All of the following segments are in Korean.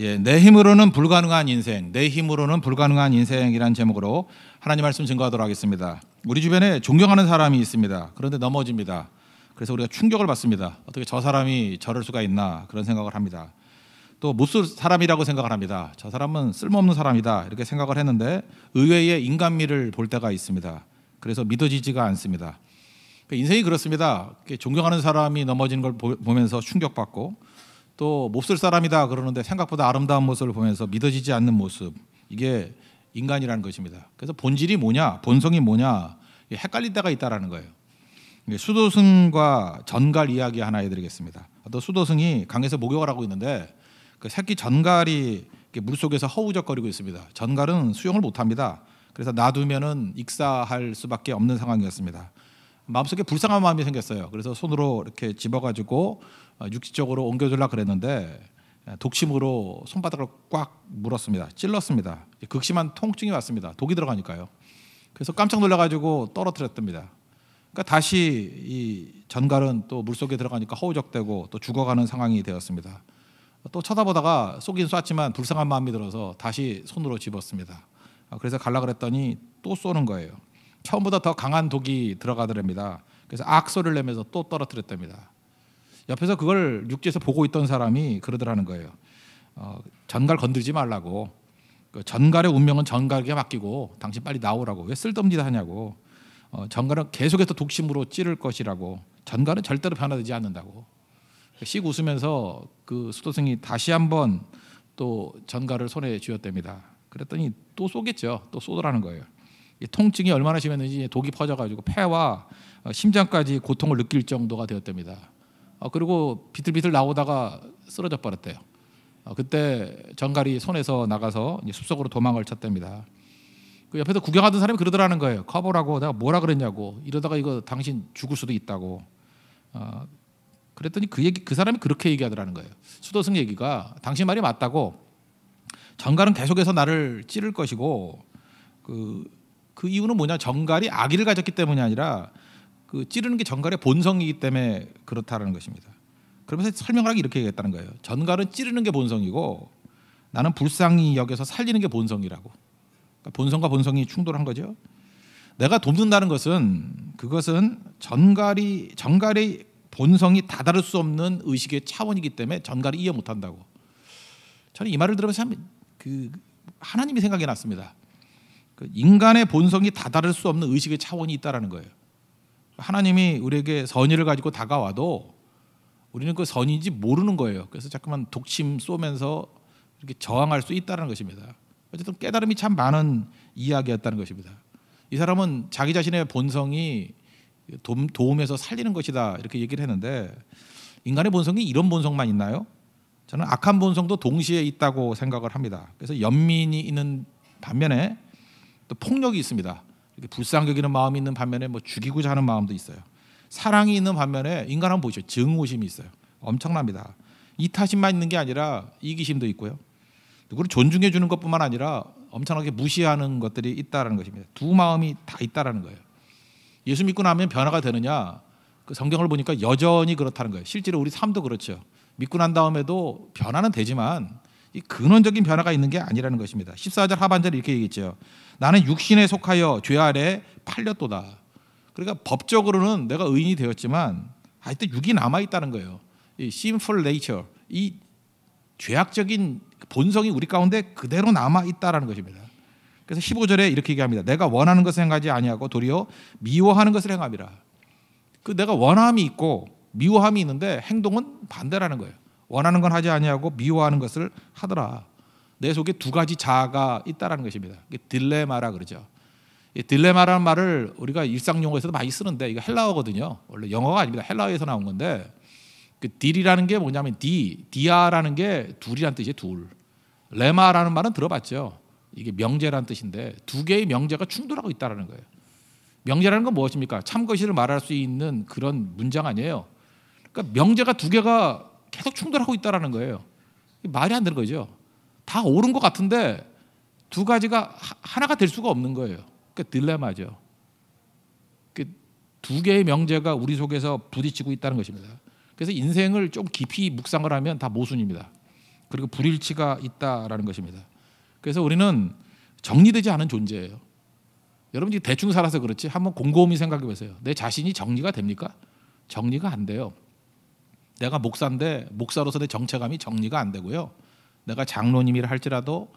예, 내 힘으로는 불가능한 인생, 내 힘으로는 불가능한 인생이라는 제목으로 하나님 말씀 증거하도록 하겠습니다. 우리 주변에 존경하는 사람이 있습니다. 그런데 넘어집니다. 그래서 우리가 충격을 받습니다. 어떻게 저 사람이 저럴 수가 있나 그런 생각을 합니다. 또 못 쓸 사람이라고 생각을 합니다. 저 사람은 쓸모없는 사람이다 이렇게 생각을 했는데 의외의 인간미를 볼 때가 있습니다. 그래서 믿어지지가 않습니다. 인생이 그렇습니다. 존경하는 사람이 넘어지는 걸 보면서 충격받고 또 몹쓸 사람이다 그러는데 생각보다 아름다운 모습을 보면서 믿어지지 않는 모습 이게 인간이라는 것입니다. 그래서 본질이 뭐냐, 본성이 뭐냐 헷갈릴 때가 있다라는 거예요. 수도승과 전갈 이야기 하나 해드리겠습니다. 또 수도승이 강에서 목욕을 하고 있는데 그 새끼 전갈이 물 속에서 허우적거리고 있습니다. 전갈은 수영을 못합니다. 그래서 놔두면은 익사할 수밖에 없는 상황이었습니다. 마음속에 불쌍한 마음이 생겼어요. 그래서 손으로 이렇게 집어가지고 어, 육지적으로 옮겨주려 그랬는데 독심으로 손바닥을 꽉 물었습니다. 찔렀습니다. 극심한 통증이 왔습니다. 독이 들어가니까요. 그래서 깜짝 놀라가지고 떨어뜨렸답니다. 그러니까 다시 이 전갈은 또 물속에 들어가니까 허우적대고 또 죽어가는 상황이 되었습니다. 또 쳐다보다가 쏘긴 쐈지만 불쌍한 마음이 들어서 다시 손으로 집었습니다. 어, 그래서 갈라 그랬더니 또 쏘는 거예요. 처음보다 더 강한 독이 들어가더랍니다. 그래서 악소를 내면서 또 떨어뜨렸답니다. 옆에서 그걸 육지에서 보고 있던 사람이 그러더라는 거예요. 어, 전갈 건들지 말라고. 그 전갈의 운명은 전갈에게 맡기고 당신 빨리 나오라고. 왜 쓸데없는 짓 하냐고. 어, 전갈은 계속해서 독심으로 찌를 것이라고. 전갈은 절대로 변화되지 않는다고. 그러니까 씩 웃으면서 그 수도승이 다시 한번 또 전갈을 손에 쥐었답니다. 그랬더니 또 쏘겠죠. 또 쏘더라는 거예요. 통증이 얼마나 심했는지 독이 퍼져가지고 폐와 어, 심장까지 고통을 느낄 정도가 되었답니다. 어, 그리고 비틀비틀 나오다가 쓰러져 버렸대요. 어, 그때 정갈이 손에서 나가서 숲속으로 도망을 쳤답니다. 그 옆에서 구경하던 사람이 그러더라는 거예요. 커버라고 내가 뭐라 그랬냐고 이러다가 이거 당신 죽을 수도 있다고. 어, 그랬더니 그 얘기 그 사람이 그렇게 얘기하더라는 거예요. 수도승 얘기가 당신 말이 맞다고. 정갈은 계속해서 나를 찌를 것이고 그그 이유는 뭐냐 정갈이 아기를 가졌기 때문이 아니라 그 찌르는 게 정갈의 본성이기 때문에 그렇다라는 것입니다. 그러면서 설명 하기 이렇게 얘기했다는 거예요. 전갈은 찌르는 게 본성이고 나는 불쌍히 여겨서 살리는 게 본성이라고. 그러니까 본성과 본성이 충돌한 거죠. 내가 돕는다는 것은 그것은 전갈이 전갈의 본성이 다다를 수 없는 의식의 차원이기 때문에 전갈이 이해 못한다고. 저는 이 말을 들으면서 그 하나님이 생각이 났습니다. 그 인간의 본성이 다다를 수 없는 의식의 차원이 있다라는 거예요. 하나님이 우리에게 선의를 가지고 다가와도 우리는 그 선인지 모르는 거예요. 그래서 자꾸만 독침 쏘면서 이렇게 저항할 수 있다는 것입니다. 어쨌든 깨달음이 참 많은 이야기였다는 것입니다. 이 사람은 자기 자신의 본성이 도움, 도움에서 살리는 것이다 이렇게 얘기를 했는데 인간의 본성이 이런 본성만 있나요? 저는 악한 본성도 동시에 있다고 생각을 합니다. 그래서 연민이 있는 반면에 또 폭력이 있습니다. 불쌍여기는 마음이 있는 반면에 뭐 죽이고자 하는 마음도 있어요. 사랑이 있는 반면에 인간은 보시죠. 증오심이 있어요. 엄청납니다. 이타심만 있는 게 아니라 이기심도 있고요. 누구를 존중해 주는 것뿐만 아니라 엄청나게 무시하는 것들이 있다라는 것입니다. 두 마음이 다 있다라는 거예요. 예수 믿고 나면 변화가 되느냐? 그 성경을 보니까 여전히 그렇다는 거예요. 실제로 우리 삶도 그렇죠. 믿고 난 다음에도 변화는 되지만 이 근원적인 변화가 있는 게 아니라는 것입니다. 14절 하반절 이렇게 얘기했죠. 나는 육신에 속하여 죄 아래 팔렸도다. 그러니까 법적으로는 내가 의인이 되었지만 하여튼 육이 남아 있다는 거예요. 이 sinful nature, 이 죄악적인 본성이 우리 가운데 그대로 남아 있다라는 것입니다. 그래서 15절에 이렇게 얘기합니다. 내가 원하는 것을 행하지 아니하고 도리어 미워하는 것을 행함이라. 그 내가 원함이 있고 미워함이 있는데 행동은 반대라는 거예요. 원하는 건 하지 아니하고 미워하는 것을 하더라. 내 속에 두 가지 자아가 있다라는 것입니다. 딜레마라 그러죠. 딜레마라는 말을 우리가 일상 용어에서도 많이 쓰는데 이거 헬라어거든요. 원래 영어가 아닙니다. 헬라어에서 나온 건데 그 딜이라는 게 뭐냐면 디, 디아라는 게 둘이란 뜻이에요. 둘. 레마라는 말은 들어봤죠. 이게 명제란 뜻인데 두 개의 명제가 충돌하고 있다라는 거예요. 명제라는 건 무엇입니까? 참것이 말할 수 있는 그런 문장 아니에요. 그러니까 명제가 두 개가 계속 충돌하고 있다라는 거예요. 말이 안 되는 거죠. 다 옳은 것 같은데 두 가지가 하나가 될 수가 없는 거예요. 그러니까 딜레마죠. 두 개의 명제가 우리 속에서 부딪히고 있다는 것입니다. 그래서 인생을 좀 깊이 묵상을 하면 다 모순입니다. 그리고 불일치가 있다라는 것입니다. 그래서 우리는 정리되지 않은 존재예요. 여러분 이 대충 살아서 그렇지 한번 곰곰이 생각해 보세요. 내 자신이 정리가 됩니까? 정리가 안 돼요. 내가 목사인데 목사로서 내 정체감이 정리가 안 되고요. 내가 장로님이라 할지라도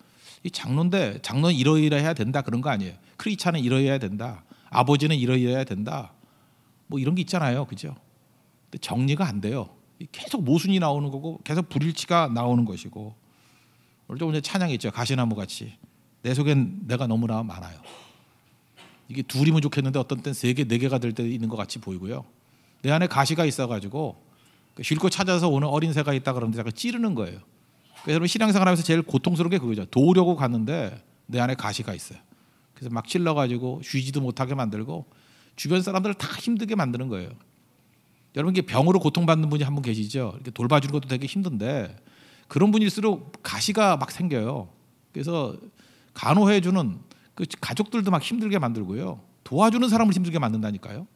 이 장로인데 장로 이러이러 해야 된다 그런 거 아니에요. 크리스찬은 이러이러야 된다. 아버지는 이러이러야 된다. 뭐 이런 게 있잖아요. 그죠? 근데 정리가 안 돼요. 계속 모순이 나오는 거고 계속 불일치가 나오는 것이고 오늘 조금 전에 찬양했죠. 가시나무 같이 내 속엔 내가 너무나 많아요. 이게 둘이면 좋겠는데 어떤 때는 세 개, 네 개가 될 때 있는 것 같이 보이고요. 내 안에 가시가 있어가지고 그 쉴고 찾아서 오는 어린 새가 있다 그러는데 자꾸 찌르는 거예요. 그래서 여러분 신앙생활하면서 제일 고통스러운 게 그거죠. 도우려고 갔는데 내 안에 가시가 있어요. 그래서 막 찔러가지고 쉬지도 못하게 만들고 주변 사람들을 다 힘들게 만드는 거예요. 여러분 이게 병으로 고통받는 분이 한 분 계시죠. 이렇게 돌봐주는 것도 되게 힘든데 그런 분일수록 가시가 막 생겨요. 그래서 간호해주는 그 가족들도 막 힘들게 만들고요. 도와주는 사람을 힘들게 만든다니까요.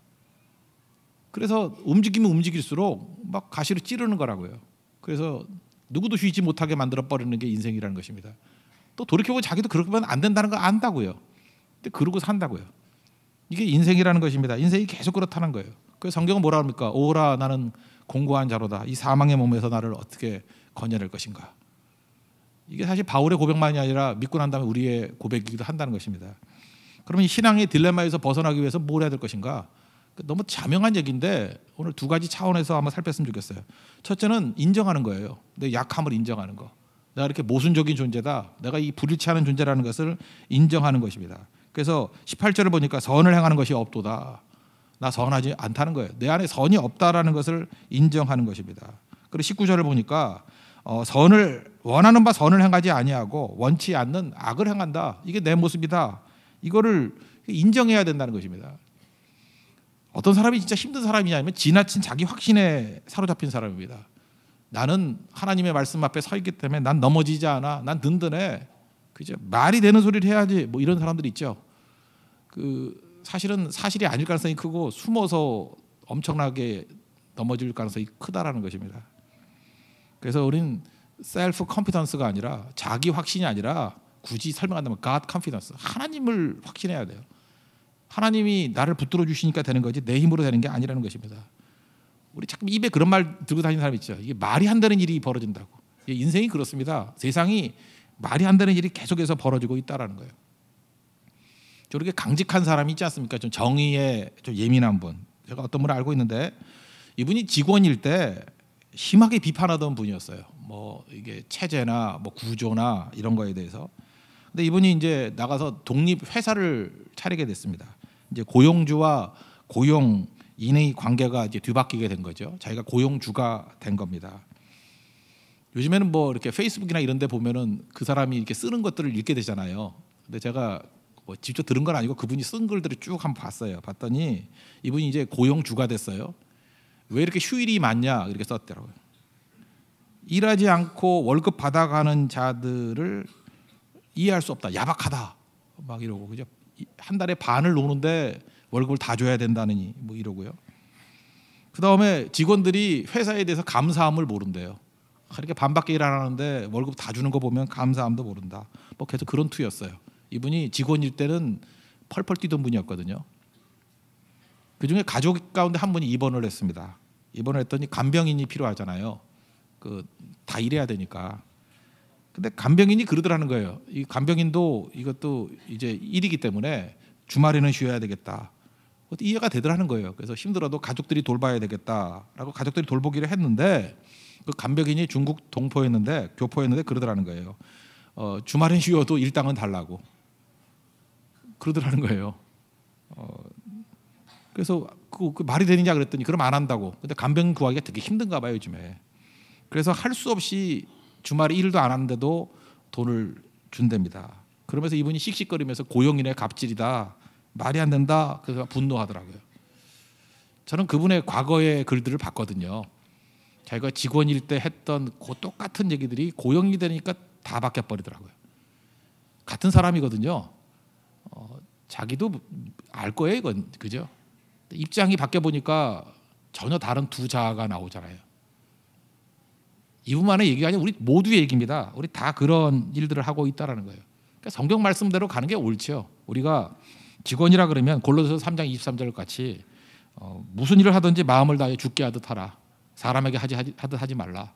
그래서 움직이면 움직일수록 막 가시로 찌르는 거라고요. 그래서 누구도 쉬지 못하게 만들어 버리는 게 인생이라는 것입니다. 또 돌이켜보고 자기도 그러면 안 된다는 걸 안다고요. 근데 그러고 산다고요. 이게 인생이라는 것입니다. 인생이 계속 그렇다는 거예요. 그래서 성경은 뭐라 합니까? 오라 나는 공고한 자로다. 이 사망의 몸에서 나를 어떻게 건져낼 것인가. 이게 사실 바울의 고백만이 아니라 믿고 난 다음에 우리의 고백이기도 한다는 것입니다. 그러면 신앙의 딜레마에서 벗어나기 위해서 뭘 해야 될 것인가? 너무 자명한 얘기인데 오늘 두 가지 차원에서 한번 살폈으면 좋겠어요. 첫째는 인정하는 거예요. 내 약함을 인정하는 거. 내가 이렇게 모순적인 존재다. 내가 이 불일치하는 존재라는 것을 인정하는 것입니다. 그래서 18절을 보니까 선을 행하는 것이 없도다. 나 선하지 않다는 거예요. 내 안에 선이 없다라는 것을 인정하는 것입니다. 그리고 19절을 보니까 어, 선을 원하는 바 선을 행하지 아니하고 원치 않는 악을 행한다. 이게 내 모습이다. 이거를 인정해야 된다는 것입니다. 어떤 사람이 진짜 힘든 사람이냐 하면 지나친 자기 확신에 사로잡힌 사람입니다. 나는 하나님의 말씀 앞에 서 있기 때문에 난 넘어지지 않아. 난 든든해. 그죠? 말이 되는 소리를 해야지. 뭐 이런 사람들 있죠. 그 사실은 사실이 아닐 가능성이 크고 숨어서 엄청나게 넘어질 가능성이 크다라는 것입니다. 그래서 우리 셀프 컴피던스가 아니라 자기 확신이 아니라 굳이 설명한다면 God c o 하나님을 확신해야 돼요. 하나님이 나를 붙들어 주시니까 되는 거지 내 힘으로 되는 게 아니라는 것입니다. 우리 자꾸 입에 그런 말 들고 다니는 사람 있죠. 이게 말이 안 되는 일이 벌어진다고. 인생이 그렇습니다. 세상이 말이 안 되는 일이 계속해서 벌어지고 있다라는 거예요. 저렇게 강직한 사람이 있지 않습니까? 좀 정의에 좀 예민한 분. 제가 어떤 분을 알고 있는데 이분이 직원일 때 심하게 비판하던 분이었어요. 뭐 이게 체제나 뭐 구조나 이런 거에 대해서. 근데 이분이 이제 나가서 독립 회사를 차리게 됐습니다. 이제 고용주와 고용인의 관계가 이제 뒤바뀌게 된 거죠. 자기가 고용주가 된 겁니다. 요즘에는 뭐 이렇게 페이스북이나 이런 데 보면은 그 사람이 이렇게 쓰는 것들을 읽게 되잖아요. 근데 제가 뭐 직접 들은 건 아니고 그분이 쓴 글들을 쭉 한번 봤어요. 봤더니 이분이 이제 고용주가 됐어요. 왜 이렇게 휴일이 많냐 이렇게 썼더라고요. 일하지 않고 월급 받아가는 자들을 이해할 수 없다. 야박하다. 막 이러고 그죠. 한 달에 반을 노는데 월급을 다 줘야 된다느니 뭐 이러고요. 그 다음에 직원들이 회사에 대해서 감사함을 모른대요. 그렇게 아, 반밖에 일 안 하는데 월급 다 주는 거 보면 감사함도 모른다. 뭐 계속 그런 투였어요. 이분이 직원일 때는 펄펄 뛰던 분이었거든요. 그 중에 가족 가운데 한 분이 입원을 했습니다. 입원을 했더니 간병인이 필요하잖아요. 그 다 일해야 되니까. 근데 간병인이 그러더라는 거예요. 이 간병인도 이것도 이제 일이기 때문에 주말에는 쉬어야 되겠다. 이해가 되더라는 거예요. 그래서 힘들어도 가족들이 돌봐야 되겠다라고 가족들이 돌보기로 했는데 그 간병인이 중국 동포였는데 교포였는데 그러더라는 거예요. 어, 주말엔 쉬어도 일당은 달라고 그러더라는 거예요. 어, 그래서 그, 그, 말이 되느냐 그랬더니 그럼 안 한다고. 근데 간병 구하기가 되게 힘든가 봐요 요즘에. 그래서 할 수 없이 주말에 일도 안 하는데도 돈을 준답니다. 그러면서 이분이 씩씩거리면서 고용인의 갑질이다. 말이 안 된다. 그래서 분노하더라고요. 저는 그분의 과거의 글들을 봤거든요. 자기가 직원일 때 했던 그 똑같은 얘기들이 고용이 되니까 다 바뀌어 버리더라고요. 같은 사람이거든요. 어, 자기도 알 거예요, 이건 그죠? 입장이 바뀌어 보니까 전혀 다른 두 자아가 나오잖아요. 이분만의 얘기가 아니라 우리 모두의 얘기입니다. 우리 다 그런 일들을 하고 있다라는 거예요. 그러니까 성경 말씀대로 가는 게옳지 우리가 직원이라 그러면 골로새서 3장 23절 같이 어, 무슨 일을 하든지 마음을 다해 죽게 하듯 하라. 사람에게 하지 하듯 하지 말라.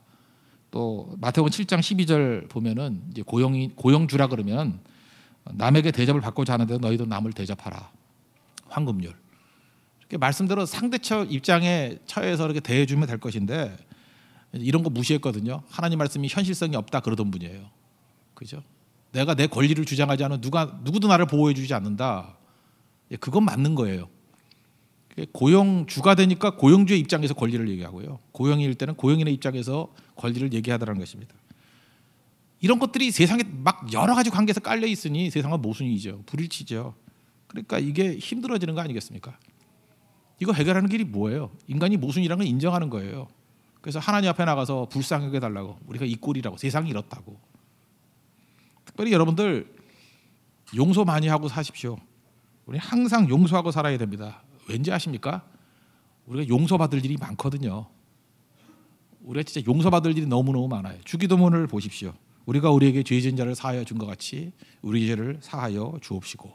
또 마태복음 7장 12절 보면은 이제 고용이 고용주라 그러면 남에게 대접을 받고자 하는데 너희도 남을 대접하라. 황금률. 이렇게 말씀대로 상대처 입장에 처해서 이렇게 대해주면 될 것인데 이런 거 무시했거든요. 하나님 말씀이 현실성이 없다 그러던 분이에요. 그죠? 내가 내 권리를 주장하지 않은 누가 누구도 나를 보호해 주지 않는다. 예, 그건 맞는 거예요. 고용 주가 되니까 고용주의 입장에서 권리를 얘기하고요. 고용일 때는 고용인의 입장에서 권리를 얘기하다라는 것입니다. 이런 것들이 세상에 막 여러 가지 관계에서 깔려 있으니 세상은 모순이죠. 불일치죠. 그러니까 이게 힘들어지는 거 아니겠습니까? 이거 해결하는 길이 뭐예요? 인간이 모순이라는 걸 인정하는 거예요. 그래서 하나님 앞에 나가서 불쌍하게 달라고 우리가 이 꼴이라고 세상이 이렇다고 특별히 여러분들 용서 많이 하고 사십시오. 우리 항상 용서하고 살아야 됩니다. 왠지 아십니까? 우리가 용서받을 일이 많거든요. 우리가 진짜 용서받을 일이 너무너무 많아요. 주기도문을 보십시오. 우리가 우리에게 죄진 자를 사하여 준 것 같이 우리 죄를 사하여 주옵시고.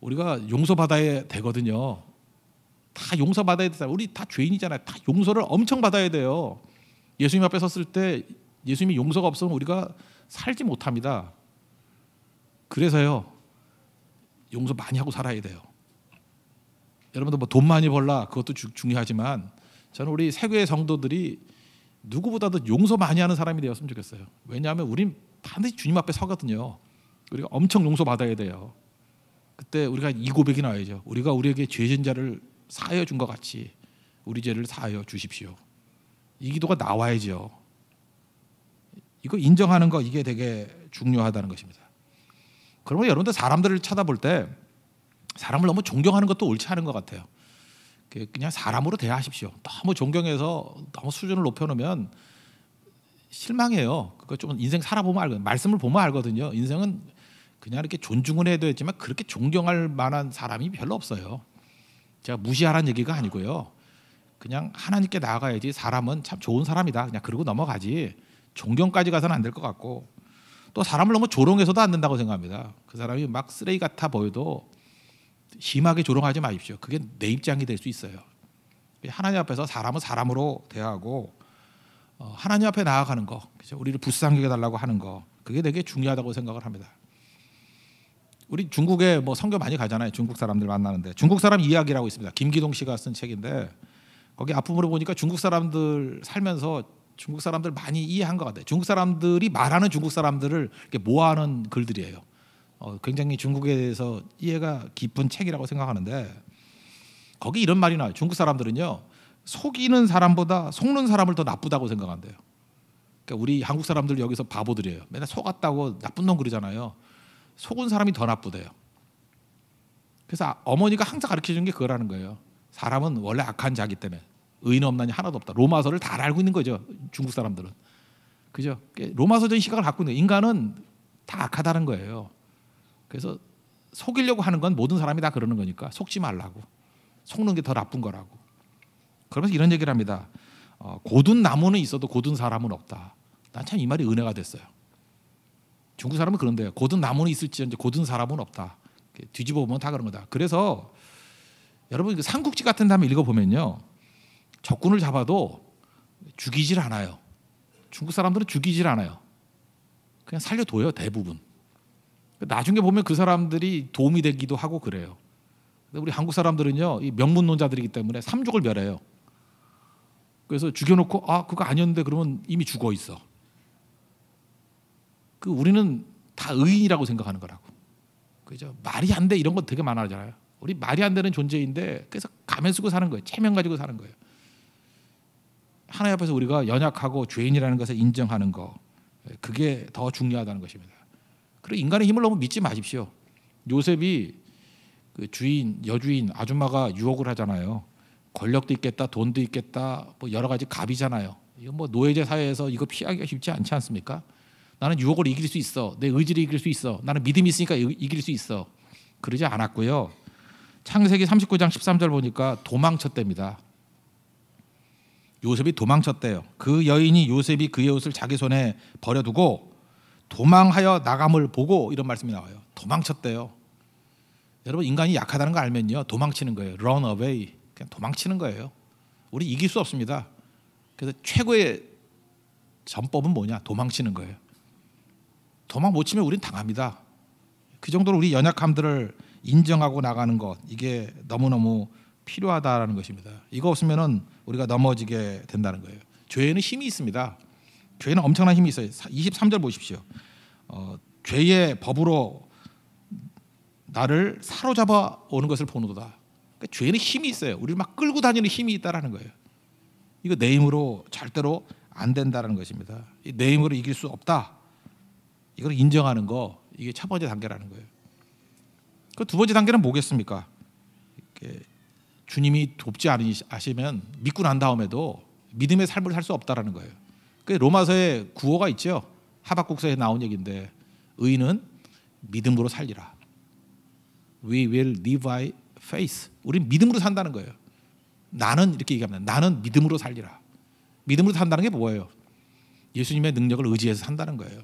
우리가 용서받아야 되거든요. 다 용서 받아야 되다. 우리 다 죄인이잖아요. 다 용서를 엄청 받아야 돼요. 예수님 앞에 섰을 때 예수님이 용서가 없으면 우리가 살지 못합니다. 그래서요. 용서 많이 하고 살아야 돼요. 여러분들 뭐돈 많이 벌라 그것도 주, 중요하지만 저는 우리 세계 의 성도들이 누구보다도 용서 많이 하는 사람이 되었으면 좋겠어요. 왜냐하면 우린 반드시 주님 앞에 서거든요. 우리가 엄청 용서 받아야 돼요. 그때 우리가 이 고백이 나와야죠. 우리가 우리에게 죄진 자를 사하여 준것 같이 우리 죄를 사하여 주십시오. 이 기도가 나와야죠. 이거 인정하는 거 이게 되게 중요하다는 것입니다. 그러면 여러분들 사람들을 쳐다볼 때 사람을 너무 존경하는 것도 옳지 않은 것 같아요. 그 그냥 사람으로 대하십시오. 너무 존경해서 너무 수준을 높여놓으면 실망해요. 그거 좀 인생 살아보면 알거든요. 말씀을 보면 알거든요. 인생은 그냥 이렇게 존중은 해도 되지만 그렇게 존경할 만한 사람이 별로 없어요. 제가 무시하라는 얘기가 아니고요. 그냥 하나님께 나아가야지 사람은 참 좋은 사람이다. 그냥 그러고 넘어가지. 존경까지 가서는 안 될 것 같고 또 사람을 너무 조롱해서도 안 된다고 생각합니다. 그 사람이 막 쓰레기 같아 보여도 심하게 조롱하지 마십시오. 그게 내 입장이 될 수 있어요. 하나님 앞에서 사람은 사람으로 대하고 어, 하나님 앞에 나아가는 거, 우리를 불쌍히 여달라고 하는 거, 그게 되게 중요하다고 생각을 합니다. 우리 중국에 뭐 선교 많이 가잖아요. 중국 사람들 만나는데 중국 사람 이야기라고 있습니다. 김기동 씨가 쓴 책인데 거기 앞부분을 보니까 중국 사람들 살면서 중국 사람들 많이 이해한 것 같아요. 중국 사람들이 말하는 중국 사람들을 모아하는 글들이에요. 어, 굉장히 중국에 대해서 이해가 깊은 책이라고 생각하는데 거기 이런 말이 나요. 중국 사람들은요 속이는 사람보다 속는 사람을 더 나쁘다고 생각한대요. 그러니까 우리 한국 사람들 여기서 바보들이에요. 맨날 속았다고 나쁜 놈 그러잖아요. 속은 사람이 더 나쁘대요. 그래서 아, 어머니가 항상 가르쳐 준게 그거라는 거예요. 사람은 원래 악한 자기 때문에 의인 없나니 하나도 없다. 로마서를 다 알고 있는 거죠. 중국 사람들은. 그죠? 예, 로마서적인 시각을 갖고 있는 인간은 다 악하다는 거예요. 그래서 속이려고 하는 건 모든 사람이 다 그러는 거니까 속지 말라고. 속는 게 더 나쁜 거라고. 그러면서 이런 얘기를 합니다. 어, 고든 나무는 있어도 고든 사람은 없다. 난 참 이 말이 은혜가 됐어요. 중국 사람은 그런데요. 고든 나무는 있을지언정 고든 사람은 없다. 뒤집어 보면 다 그런 거다. 그래서 여러분 삼국지 같은 다음에 읽어 보면요. 적군을 잡아도 죽이질 않아요. 중국 사람들은 죽이질 않아요. 그냥 살려둬요 대부분. 나중에 보면 그 사람들이 도움이 되기도 하고 그래요. 근데 우리 한국 사람들은요 이 명문론자들이기 때문에 삼족을 멸해요. 그래서 죽여놓고 아 그거 아니었는데 그러면 이미 죽어 있어. 그 우리는 다 의인이라고 생각하는 거라고. 그죠? 말이 안 돼 이런 거 되게 많아잖아요. 우리 말이 안 되는 존재인데 그래서 가면 쓰고 사는 거예요. 체면 가지고 사는 거예요. 하나님 앞에서 우리가 연약하고 죄인이라는 것을 인정하는 거 그게 더 중요하다는 것입니다. 그리고 인간의 힘을 너무 믿지 마십시오. 요셉이 그 주인 여주인 아줌마가 유혹을 하잖아요. 권력도 있겠다, 돈도 있겠다, 뭐 여러 가지 갑이잖아요. 이거 뭐 노예제 사회에서 이거 피하기가 쉽지 않지 않습니까? 나는 유혹을 이길 수 있어. 내 의지를 이길 수 있어. 나는 믿음이 있으니까 이길 수 있어. 그러지 않았고요. 창세기 39장 13절 보니까 도망쳤답니다. 요셉이 도망쳤대요. 그 여인이 요셉이 그의 옷을 자기 손에 버려두고 도망하여 나감을 보고 이런 말씀이 나와요. 도망쳤대요. 여러분 인간이 약하다는 거 알면요. 도망치는 거예요. run away. 그냥 도망치는 거예요. 우리 이길 수 없습니다. 그래서 최고의 전법은 뭐냐? 도망치는 거예요. 도망 못 치면 우린 당합니다. 그 정도로 우리 연약함들을 인정하고 나가는 것 이게 너무너무 필요하다라는 것입니다. 이거 없으면은 우리가 넘어지게 된다는 거예요. 죄에는 힘이 있습니다. 죄는 엄청난 힘이 있어요. 23절 보십시오. 어, 죄의 법으로 나를 사로잡아 오는 것을 보는도다. 그러니까 죄는 힘이 있어요. 우리를 막 끌고 다니는 힘이 있다라는 거예요. 이거 내 힘으로 절대로 안 된다라는 것입니다. 내 힘으로 이길 수 없다. 이걸 인정하는 거 이게 첫 번째 단계라는 거예요. 그 두 번째 단계는 뭐겠습니까? 주님이 돕지 않으시면 믿고 난 다음에도 믿음의 삶을 살 수 없다라는 거예요. 그 로마서에 구호가 있죠. 하박국서에 나온 얘기인데 의인은 믿음으로 살리라. We will live by faith. 우리 믿음으로 산다는 거예요. 나는 이렇게 얘기합니다. 나는 믿음으로 살리라. 믿음으로 산다는 게 뭐예요? 예수님의 능력을 의지해서 산다는 거예요.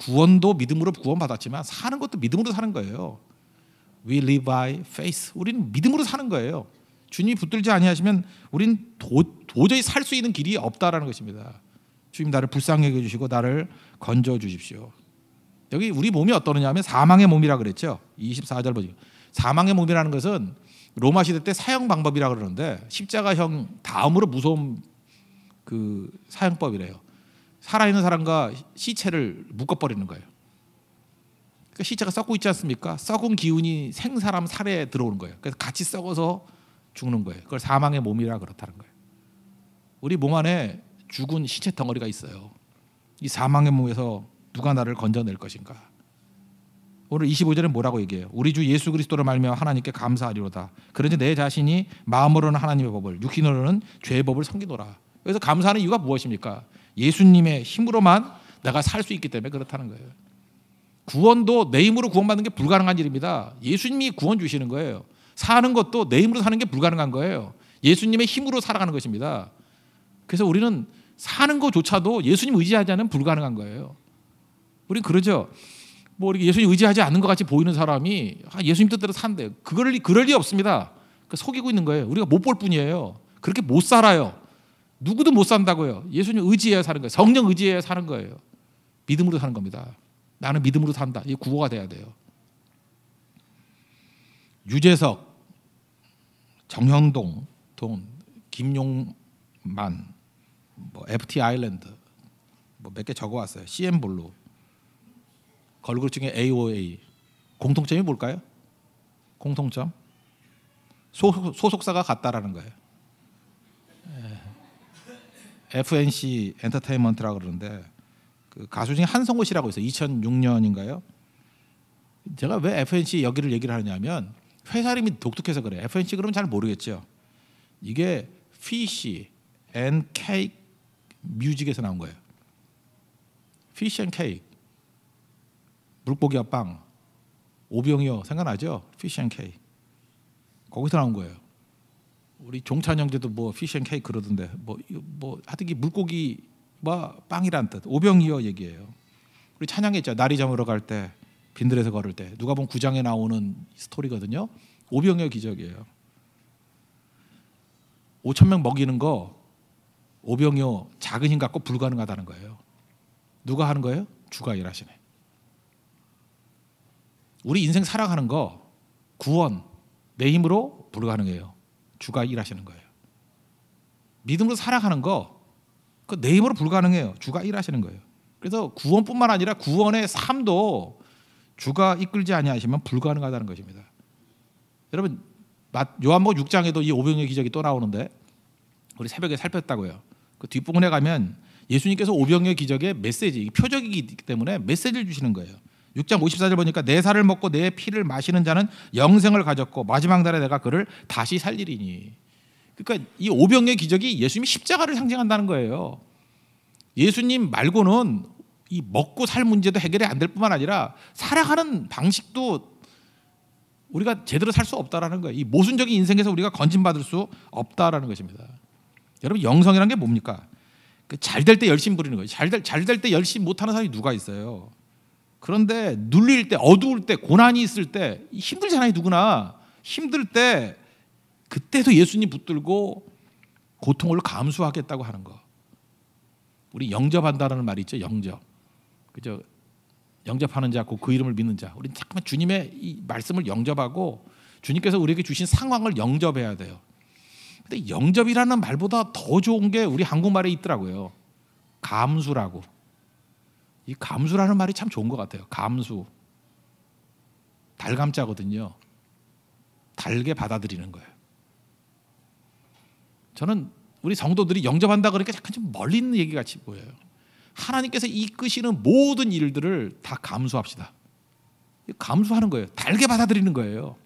구원도 믿음으로 구원받았지만 사는 것도 믿음으로 사는 거예요. We live by faith. 우리는 믿음으로 사는 거예요. 주님이 붙들지 아니하시면 우린 도, 저히 살 수 있는 길이 없다라는 것입니다. 주님 나를 불쌍히 여 주시고 나를 건져 주십시오. 여기 우리 몸이 어떠느냐 면 사망의 몸이라 그랬죠. 24절 보죠. 사망의 몸이라는 것은 로마 시대 때 사형 방법이라 그러는데 십자가형 다음으로 무서운 그 사형법이래요. 살아있는 사람과 시체를 묶어버리는 거예요. 그러니까 시체가 썩고 있지 않습니까? 썩은 기운이 생사람 살에 들어오는 거예요. 그래서 같이 썩어서 죽는 거예요. 그걸 사망의 몸이라 그렇다는 거예요. 우리 몸 안에 죽은 시체 덩어리가 있어요. 이 사망의 몸에서 누가 나를 건져낼 것인가? 오늘 25절에 뭐라고 얘기해요? 우리 주 예수 그리스도로 말미 하나님께 감사하리로다. 그런지 내 자신이 마음으로는 하나님의 법을, 육신으로는 죄의 법을 섬기노라. 여기서 감사하는 이유가 무엇입니까? 예수님의 힘으로만 내가 살 수 있기 때문에 그렇다는 거예요. 구원도 내 힘으로 구원받는 게 불가능한 일입니다. 예수님이 구원 주시는 거예요. 사는 것도 내 힘으로 사는 게 불가능한 거예요. 예수님의 힘으로 살아가는 것입니다. 그래서 우리는 사는 것조차도 예수님 의지하지 않으면 불가능한 거예요. 우린 그러죠. 뭐 이렇게 예수님 의지하지 않는 것 같이 보이는 사람이 아, 예수님 뜻대로 산대. 요 그럴 리 그럴 리 없습니다. 그러니까 속이고 있는 거예요. 우리가 못 볼 뿐이에요. 그렇게 못 살아요. 누구도 못 산다고요. 예수님 의지해야 사는 거예요. 성령 의지해야 사는 거예요. 믿음으로 사는 겁니다. 나는 믿음으로 산다. 이 구호가 돼야 돼요. 유재석, 정현동, 돈, 김용만, 뭐 FT 아일랜드 뭐몇개 적어왔어요. CM 블루 걸그룹 중에 AOA 공통점이 뭘까요? 공통점 소 소속사가 같다라는 거예요. FNC 엔터테인먼트라 고 그러는데 그 가수 중에 한성호 씨라고 있어요. 2006년인가요? 제가 왜 FNC 여기를 얘기를 하냐면 회사 이름이 독특해서 그래 FNC 그러면 잘 모르겠죠. 이게 Fish a n 뮤직에서 나온 거예요. Fish a n 물고기와 빵 오병이어 생각나죠? Fish a n 거기서 나온 거예요. 우리 종찬 형제도 뭐피쉬앤 케이크 그러던데 뭐, 뭐 하여튼 물고기와 빵이란 뜻 오병이어 얘기예요. 우리 찬양했죠 날이 저으어갈때 빈들에서 걸을 때 누가 본 구장에 나오는 스토리거든요. 오병이어 기적이에요. 5천 명 먹이는 거 오병이어 작은 힘 갖고 불가능하다는 거예요. 누가 하는 거예요? 주가 일하시네. 우리 인생 살아가는 거 구원 내 힘으로 불가능해요. 주가 일하시는 거예요. 믿음으로 살아가는 거, 그내 힘으로 불가능해요. 주가 일하시는 거예요. 그래서 구원뿐만 아니라 구원의 삶도 주가 이끌지 아니하시면 불가능하다는 것입니다. 여러분 요한복 6장에도 이 오병의 기적이 또 나오는데 우리 새벽에 살폈다고요. 그 뒷부분에 가면 예수님께서 오병의 기적의 메시지 표적이기 때문에 메시지를 주시는 거예요. 6장 54절 보니까 내 살을 먹고 내 피를 마시는 자는 영생을 가졌고 마지막 날에 내가 그를 다시 살리리니. 그러니까 이 오병의 기적이 예수님이 십자가를 상징한다는 거예요. 예수님 말고는 이 먹고 살 문제도 해결이 안 될 뿐만 아니라 살아가는 방식도 우리가 제대로 살 수 없다라는 거예요. 이 모순적인 인생에서 우리가 건진받을 수 없다라는 것입니다. 여러분 영성이라는 게 뭡니까? 그잘될 때 열심 히 부리는 거예요. 잘될잘때 열심 히 못하는 사람이 누가 있어요? 그런데 눌릴 때, 어두울 때, 고난이 있을 때 힘들잖아요, 누구나. 힘들 때 그때도 예수님 붙들고 고통을 감수하겠다고 하는 거. 우리 영접한다라는 말이 있죠, 영접. 그죠? 영접하는 자고 그, 그 이름을 믿는 자. 우리 잠깐만 주님의 이 말씀을 영접하고 주님께서 우리에게 주신 상황을 영접해야 돼요. 근데 영접이라는 말보다 더 좋은 게 우리 한국말에 있더라고요. 감수라고. 이 감수라는 말이 참 좋은 것 같아요. 감수. 달감자거든요. 달게 받아들이는 거예요. 저는 우리 성도들이 영접한다 그러니까 약간 좀 멀리 있는 얘기 같이 보여요. 하나님께서 이끄시는 모든 일들을 다 감수합시다. 감수하는 거예요. 달게 받아들이는 거예요.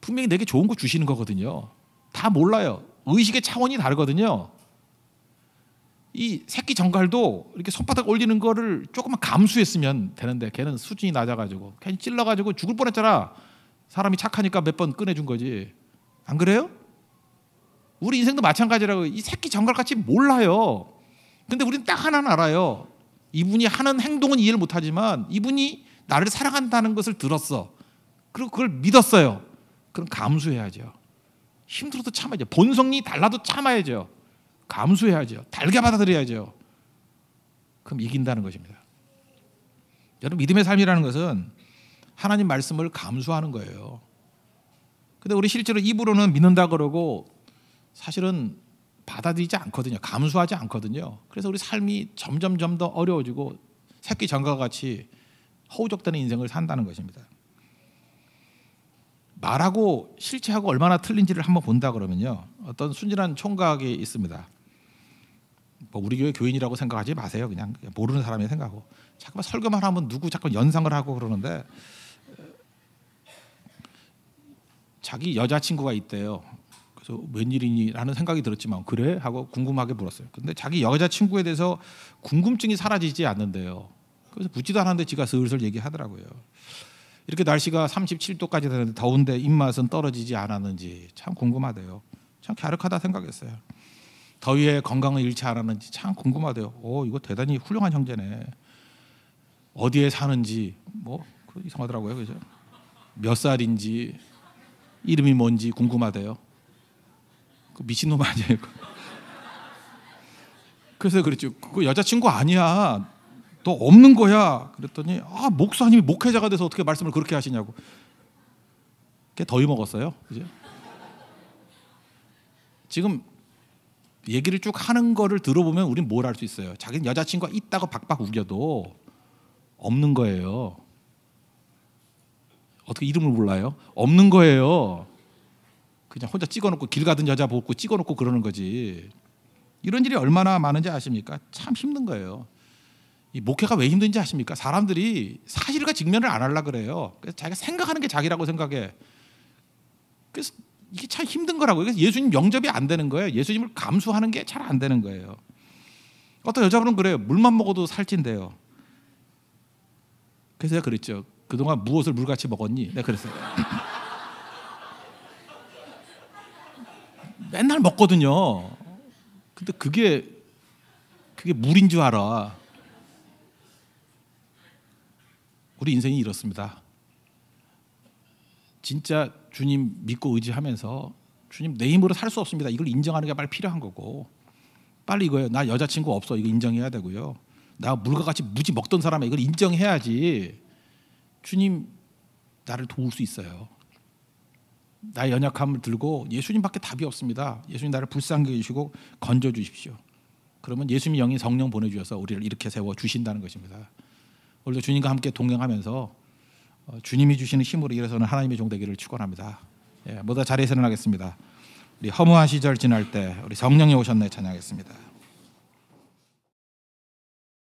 분명히 내게 좋은 거 주시는 거거든요. 다 몰라요. 의식의 차원이 다르거든요. 이 새끼 정갈도 이렇게 손바닥 올리는 거를 조금만 감수했으면 되는데 걔는 수준이 낮아가지고 괜히 찔러가지고 죽을 뻔했잖아. 사람이 착하니까 몇 번 꺼내준 거지. 안 그래요? 우리 인생도 마찬가지라고 이 새끼 정갈같이 몰라요. 근데 우리는 딱 하나는 알아요. 이분이 하는 행동은 이해를 못하지만 이분이 나를 사랑한다는 것을 들었어. 그리고 그걸 믿었어요. 그럼 감수해야죠. 힘들어도 참아야죠. 본성이 달라도 참아야죠. 감수해야죠. 달게 받아들여야죠. 그럼 이긴다는 것입니다. 여러분 믿음의 삶이라는 것은 하나님 말씀을 감수하는 거예요. 근데 우리 실제로 입으로는 믿는다 그러고 사실은 받아들이지 않거든요. 감수하지 않거든요. 그래서 우리 삶이 점점점 더 어려워지고 새끼 전과 같이 허우적대는 인생을 산다는 것입니다. 말하고 실체하고 얼마나 틀린지를 한번 본다 그러면요. 어떤 순진한 총각이 있습니다. 뭐 우리 교회 교인이라고 생각하지 마세요. 그냥 모르는 사람이 생각하고 자꾸만 설교만 하면 누구 자꾸 연상을 하고 그러는데 자기 여자친구가 있대요. 그래서 웬일이니라는 생각이 들었지만 그래 하고 궁금하게 물었어요. 근데 자기 여자친구에 대해서 궁금증이 사라지지 않는데요. 그래서 묻지도 않았는데 지가 슬슬 얘기하더라고요. 이렇게 날씨가 37도까지 되는데 더운데 입맛은 떨어지지 않았는지 참 궁금하대요. 참 갸륵하다 생각했어요. 더위에 건강을 잃지 않았는지 참 궁금하대요. 오, 이거 대단히 훌륭한 형제네. 어디에 사는지 뭐 그 이상하더라고요, 그죠? 몇 살인지 이름이 뭔지 궁금하대요. 그 미친놈 아니에요? 그래서 그랬죠. 그거 여자친구 아니야. 너 없는 거야. 그랬더니 아 목사님이 목회자가 돼서 어떻게 말씀을 그렇게 하시냐고. 꽤 더위 먹었어요, 그죠? 지금 얘기를 쭉 하는 거를 들어보면 우린 뭘알 수 있어요. 자기는 여자친구가 있다고 박박 우겨도 없는 거예요. 어떻게 이름을 몰라요? 없는 거예요. 그냥 혼자 찍어놓고 길 가던 여자 보고 찍어놓고 그러는 거지. 이런 일이 얼마나 많은지 아십니까? 참 힘든 거예요. 이 목회가 왜 힘든지 아십니까? 사람들이 사실과 직면을 안 하려 그래요. 그래서 자기가 생각하는 게 자기라고 생각해. 그래서 이게 참 힘든 거라고요. 그래서 예수님 영접이 안 되는 거예요. 예수님을 감수하는 게 잘 안 되는 거예요. 어떤 여자분은 그래요. 물만 먹어도 살찐대요. 그래서 내가 그랬죠. 그동안 무엇을 물같이 먹었니? 내가 그랬어요. 맨날 먹거든요. 근데 그게 그게 물인 줄 알아. 우리 인생이 이렇습니다. 진짜 주님 믿고 의지하면서 주님 내 힘으로 살 수 없습니다. 이걸 인정하는 게 빨리 필요한 거고 빨리 이거예요. 나 여자친구 없어 이거 인정해야 되고요. 나 물과 같이 무지 먹던 사람에 이걸 인정해야지 주님 나를 도울 수 있어요. 나의 연약함을 들고 예수님밖에 답이 없습니다. 예수님 나를 불쌍히 해주시고 건져 주십시오. 그러면 예수님 영이 성령 보내주셔서 우리를 이렇게 세워 주신다는 것입니다. 오늘 주님과 함께 동행하면서 어, 주님이 주시는 힘으로 일어서는 하나님의 종 되기를 축원합니다. 예, 모두 자리에서 일어나겠습니다. 우리 허무한 시절 지날 때 우리 성령이 오셨네 찬양하겠습니다.